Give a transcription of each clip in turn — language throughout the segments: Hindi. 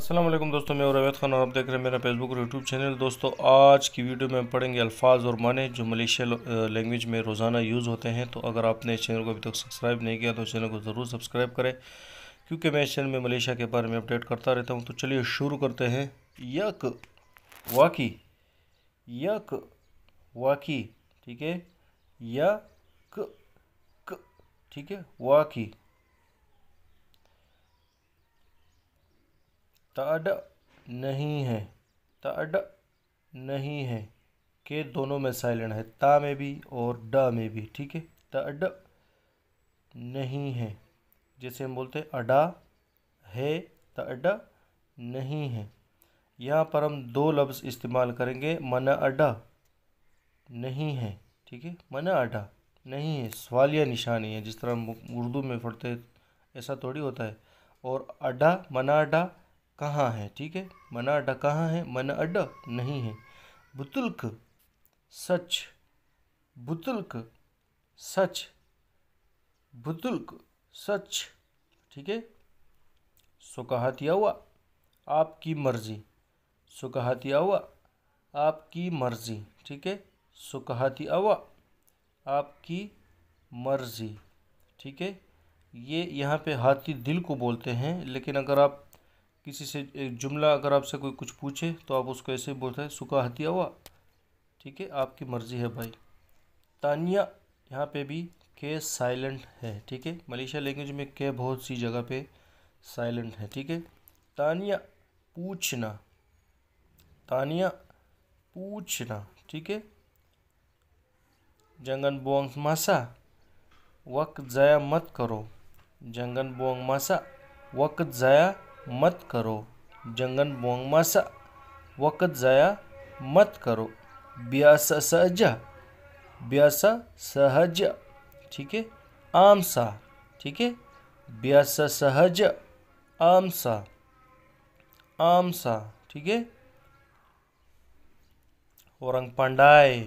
असलम दोस्तों मैं रवैत खान और आप देख रहे हैं मेरा फेसबुक और यूट्यूब चैनल दोस्तों आज की वीडियो में पढ़ेंगे अल्फाज और माने जो मलेशिया लैंग्वेज में रोज़ाना यूज़ होते हैं तो अगर आपने इस चैनल को अभी तक सब्सक्राइब नहीं किया तो चैनल को ज़रूर सब्सक्राइब करें क्योंकि मैं इस चैनल में मलेशिया के बारे में अपडेट करता रहता हूँ तो चलिए शुरू करते हैं यक वाकी यक वाकी ठीक है यक ठीक है वाकी तड नहीं है तड नहीं है के दोनों में साइलेंट है ता में भी और ड में भी ठीक है तड नहीं है जैसे हम बोलते हैं अडा है तड नहीं है यहाँ पर हम दो लफ्ज़ इस्तेमाल करेंगे मन अडा नहीं है ठीक है मन अडा नहीं है सवालिया निशानी है जिस तरह हम उर्दू में पढ़ते ऐसा थोड़ी होता है और अडा मना अडा कहाँ है ठीक है मना अड्डा कहाँ है मना अड्डा नहीं है बुतुल्क सच बुतुल्क सच बुतुल्क सच ठीक है सुकाहतिया हुआ आपकी मर्जी सुकाहतिया हुआ आपकी मर्जी ठीक है सुकहाती हुआ आपकी मर्जी ठीक है ये यहाँ पे हाथी दिल को बोलते हैं लेकिन अगर आप किसी से एक जुमला अगर आपसे कोई कुछ पूछे तो आप उसको ऐसे बोलते हैं सुखा हथिया हुआ ठीक है आपकी मर्ज़ी है भाई तानिया यहाँ पे भी के साइलेंट है ठीक है मलेशिया लैंग्वेज में के बहुत सी जगह पे साइलेंट है ठीक है तानिया पूछना तानिया पूछना ठीक है जंगन बोंग मासा वक्त ज़ाया मत करो जंगन बोंग मासा वक्त ज़ाया मत करो जंगन बोंगमासा वक़्त ज़ाया मत करो ब्यासा सहजा ब्यासा सहज ठीक है आम सा ठीक है ब्यासा सहज आम सा आम सा ठीक है औरंग पंडाय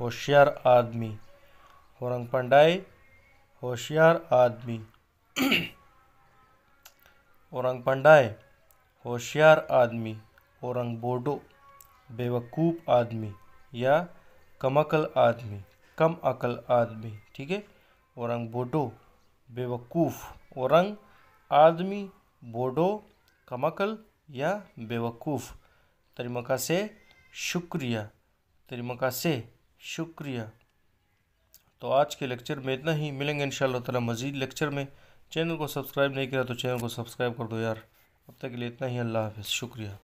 होशियार आदमी औरंग पंडाय होशियार आदमी औरंग पंडाए होशियार आदमी औरंग बोडो बेवकूफ़ आदमी या कमकल आदमी कम अकल आदमी ठीक है औरंग बोडो बेवकूफ़ औरंग आदमी बोडो कमकल या बेवकूफ़ तरीमका से शुक्रिया तरीमका से शुक्रिया तो आज के लेक्चर में इतना ही मिलेंगे इन ताला मज़ीद लेक्चर में चैनल को सब्सक्राइब नहीं किया तो चैनल को सब्सक्राइब कर दो यार अब तक के लिए इतना ही अल्लाह हाफि शुक्रिया